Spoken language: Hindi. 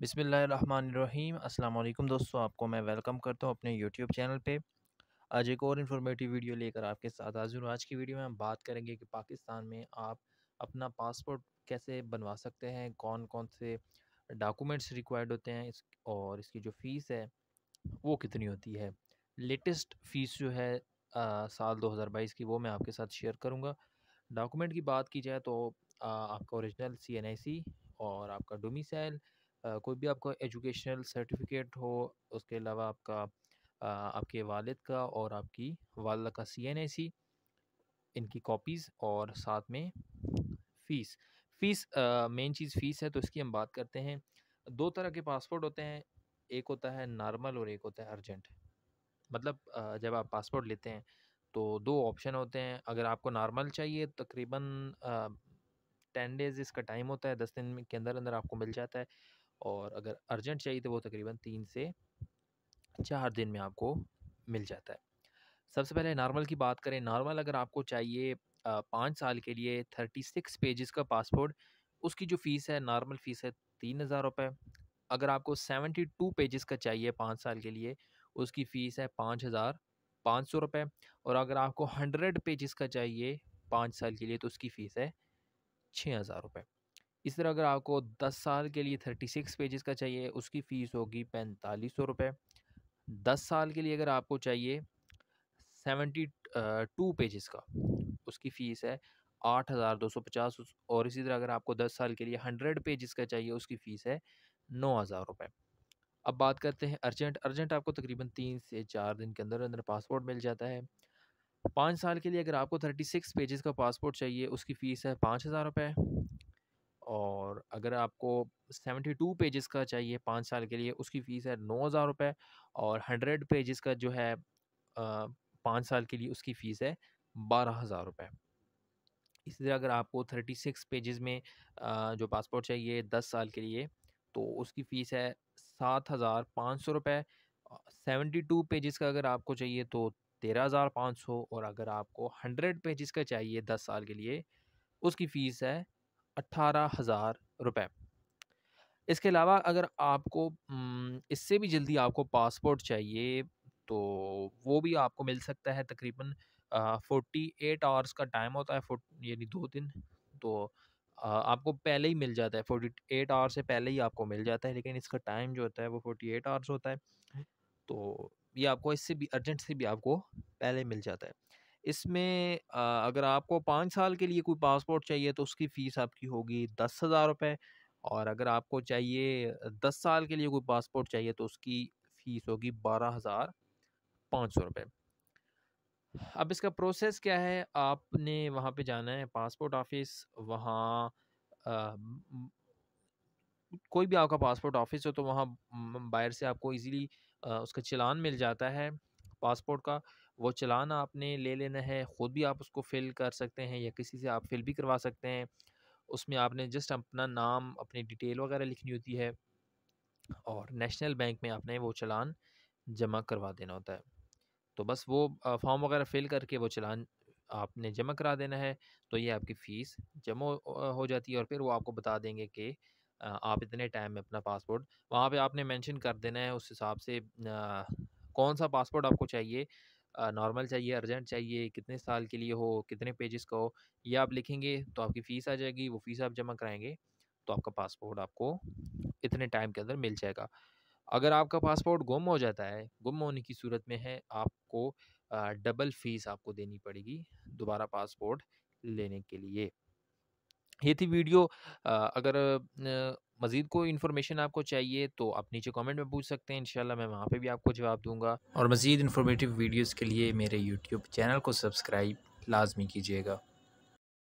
बिसमीम अल्लाम दोस्तों आपको मैं वेलकम करता हूँ अपने यूट्यूब चैनल पे आज एक और इन्फॉर्मेटिव वीडियो लेकर आपके साथ हाजिर हूँ आज की वीडियो में हम बात करेंगे कि पाकिस्तान में आप अपना पासपोर्ट कैसे बनवा सकते हैं कौन कौन से डॉक्यूमेंट्स रिक्वायर्ड होते हैं इस और इसकी जो फ़ीस है वो कितनी होती है लेटेस्ट फ़ीस जो है आ, साल बाईस की वो मैं आपके साथ शेयर करूँगा डॉक्यूमेंट की बात की जाए तो आ, आपका ओरिजिनल सी और आपका डोमिसाइल कोई भी आपका एजुकेशनल सर्टिफिकेट हो उसके अलावा आपका आपके वालिद का और आपकी वालदा का सी एन ए सी इनकी कॉपीज़ और साथ में फ़ीस फ़ीस मेन चीज़ फ़ीस है तो इसकी हम बात करते हैं दो तरह के पासपोर्ट होते हैं एक होता है नॉर्मल और एक होता है अर्जेंट मतलब जब आप पासपोर्ट लेते हैं तो दो ऑप्शन होते हैं अगर आपको नॉर्मल चाहिए तकरीबन टेन डेज़ इसका टाइम होता है दस दिन के अंदर अंदर आपको मिल जाता है और अगर अर्जेंट चाहिए तो वो तकरीबन तीन से चार दिन में आपको मिल जाता है सबसे पहले नॉर्मल की बात करें नॉर्मल अगर आपको चाहिए पाँच साल के लिए थर्टी सिक्स पेजेस का पासपोर्ट उसकी जो फ़ीस है नॉर्मल फ़ीस है तीन हज़ार रुपये अगर आपको सेवेंटी टू पेजेस का चाहिए पाँच साल के लिए उसकी फ़ीस है पाँच हज़ार पाँच सौ रुपये और अगर आपको हंड्रेड पेजेस का चाहिए पाँच साल के लिए तो उसकी फ़ीस है छः हज़ार रुपये इस तरह अगर आपको दस साल के लिए थर्टी सिक्स पेजेस का चाहिए उसकी फ़ीस होगी पैंतालीस सौ रुपये दस साल के लिए अगर आपको चाहिए सेवेंटी टू पेजेस का उसकी फ़ीस है आठ हज़ार दो सौ पचास और इसी तरह अगर आपको दस साल के लिए हंड्रेड पेजेस का चाहिए उसकी फ़ीस है नौ हज़ार रुपये अब बात करते हैं अर्जेंट अर्जेंट आपको तकरीबन तीन से चार दिन के अंदर अंदर पासपोर्ट मिल जाता है पाँच साल के लिए अगर आपको थर्टी सिक्स पेजेस का पासपोर्ट चाहिए उसकी फ़ीस है पाँच हज़ार रुपये और अगर आपको सेवेंटी टू पेजेस का चाहिए पाँच साल के लिए उसकी फ़ीस है नौ हज़ार रुपये और हंड्रेड पेजेस का जो है पाँच साल के लिए उसकी फ़ीस है बारह हज़ार रुपये इसी तरह अगर आपको थर्टी सिक्स पेजेस में जो पासपोर्ट चाहिए दस साल के लिए तो उसकी फ़ीस है सात हज़ार पाँच सौ रुपये सेवेंटी टू पेजेस का अगर आपको चाहिए तो तेरह हज़ार पाँच सौ और अगर आपको हंड्रेड पेजेस का चाहिए दस साल के लिए उसकी फ़ीस है अट्ठारह हज़ार रुपये इसके अलावा अगर आपको इससे भी जल्दी आपको पासपोर्ट चाहिए तो वो भी आपको मिल सकता है तकरीबन फोर्टी एट आवर्स का टाइम होता है यानी दो दिन तो आपको पहले ही मिल जाता है फोर्टी एट आवर्स से पहले ही आपको मिल जाता है लेकिन इसका टाइम जो होता है वो फोर्टी एट आवर्स होता है तो ये आपको इससे भी अर्जेंट से भी आपको पहले मिल जाता है इसमें अगर आपको पाँच साल के लिए कोई पासपोर्ट चाहिए तो उसकी फ़ीस आपकी होगी दस हज़ार रुपये और अगर आपको चाहिए दस साल के लिए कोई पासपोर्ट चाहिए तो उसकी फ़ीस होगी बारह हज़ार पाँच सौ रुपये अब इसका प्रोसेस क्या है आपने वहाँ पे जाना है पासपोर्ट ऑफिस वहाँ कोई भी आपका पासपोर्ट ऑफिस हो तो वहाँ बाहर से आपको इजीली उसका चलान मिल जाता है पासपोर्ट का वो चलान आपने ले लेना है ख़ुद भी आप उसको फ़िल कर सकते हैं या किसी से आप फ़िल भी करवा सकते हैं उसमें आपने जस्ट अपना नाम अपनी डिटेल वगैरह लिखनी होती है और नेशनल बैंक में आपने वो चलान जमा करवा देना होता है तो बस वो फॉर्म वगैरह फ़िल करके वो चलान आपने जमा करा देना है तो ये आपकी फ़ीस जमा हो जाती है और फिर वो आपको बता देंगे कि आप इतने टाइम में अपना पासपोर्ट वहाँ पे आपने मेंशन कर देना है उस हिसाब से कौन सा पासपोर्ट आपको चाहिए नॉर्मल चाहिए अर्जेंट चाहिए कितने साल के लिए हो कितने पेजेस का हो ये आप लिखेंगे तो आपकी फ़ीस आ जाएगी वो फ़ीस आप जमा कराएंगे तो आपका पासपोर्ट आपको इतने टाइम के अंदर मिल जाएगा अगर आपका पासपोर्ट गुम हो जाता है गुम होने की सूरत में है आपको डबल फ़ीस आपको देनी पड़ेगी दोबारा पासपोर्ट लेने के लिए ये थी वीडियो अगर मज़ीद कोई इन्फॉर्मेशन आपको चाहिए तो आप नीचे कमेंट में पूछ सकते हैं इंशाल्लाह मैं वहाँ पे भी आपको जवाब दूंगा और मज़ीद इन्फॉर्मेटिव वीडियोस के लिए मेरे यूट्यूब चैनल को सब्सक्राइब लाजमी कीजिएगा